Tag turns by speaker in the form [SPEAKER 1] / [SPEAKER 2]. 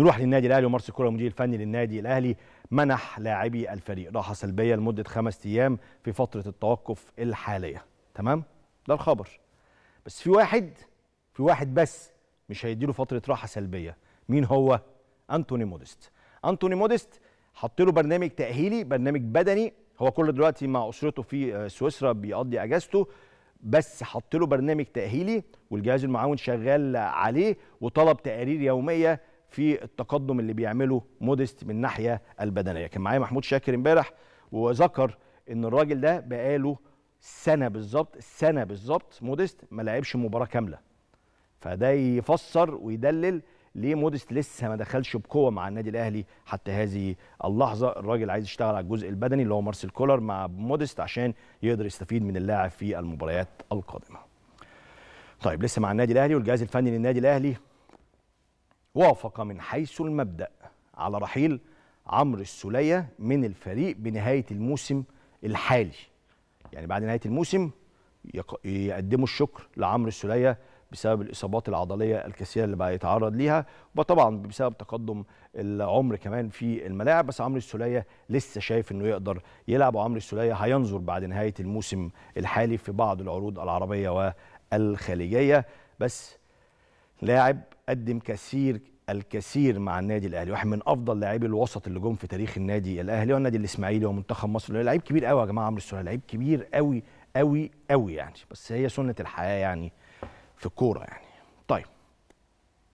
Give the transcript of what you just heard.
[SPEAKER 1] نروح للنادي الاهلي ومارس الكره المدير الفني للنادي الاهلي منح لاعبي الفريق راحه سلبيه لمده خمس ايام في فتره التوقف الحاليه تمام ده الخبر بس في واحد في واحد بس مش هيديله فتره راحه سلبيه مين هو انتوني مودست انتوني مودست حط له برنامج تاهيلي برنامج بدني هو كله دلوقتي مع اسرته في سويسرا بيقضي اجازته بس حط له برنامج تاهيلي والجهاز المعاون شغال عليه وطلب تقارير يوميه في التقدم اللي بيعمله موديست من الناحيه البدنيه كان معايا محمود شاكر امبارح وذكر ان الراجل ده بقاله سنه بالظبط سنه بالظبط موديست ما لعبش مباراه كامله فده يفسر ويدلل ليه موديست لسه ما دخلش بقوه مع النادي الاهلي حتى هذه اللحظه الراجل عايز يشتغل على الجزء البدني اللي هو مارسيل كولر مع موديست عشان يقدر يستفيد من اللاعب في المباريات القادمه طيب لسه مع النادي الاهلي والجهاز الفني للنادي الاهلي وافق من حيث المبدأ على رحيل عمرو السولية من الفريق بنهاية الموسم الحالي يعني بعد نهاية الموسم يقدموا الشكر لعمرو السولية بسبب الإصابات العضلية الكثيرة اللي بقى يتعرض ليها وطبعا بسبب تقدم العمر كمان في الملاعب بس عمرو السولية لسه شايف إنه يقدر يلعب وعمرو السولية هينظر بعد نهاية الموسم الحالي في بعض العروض العربية والخليجية بس لاعب قدم كثير الكثير مع النادي الاهلي واحد من افضل لاعبي الوسط اللي جم في تاريخ النادي الاهلي والنادي الاسماعيلي ومنتخب مصر لعيب كبير قوي يا جماعه عمرو السوليه لعيب كبير قوي قوي قوي يعني بس هي سنه الحياه يعني في الكوره يعني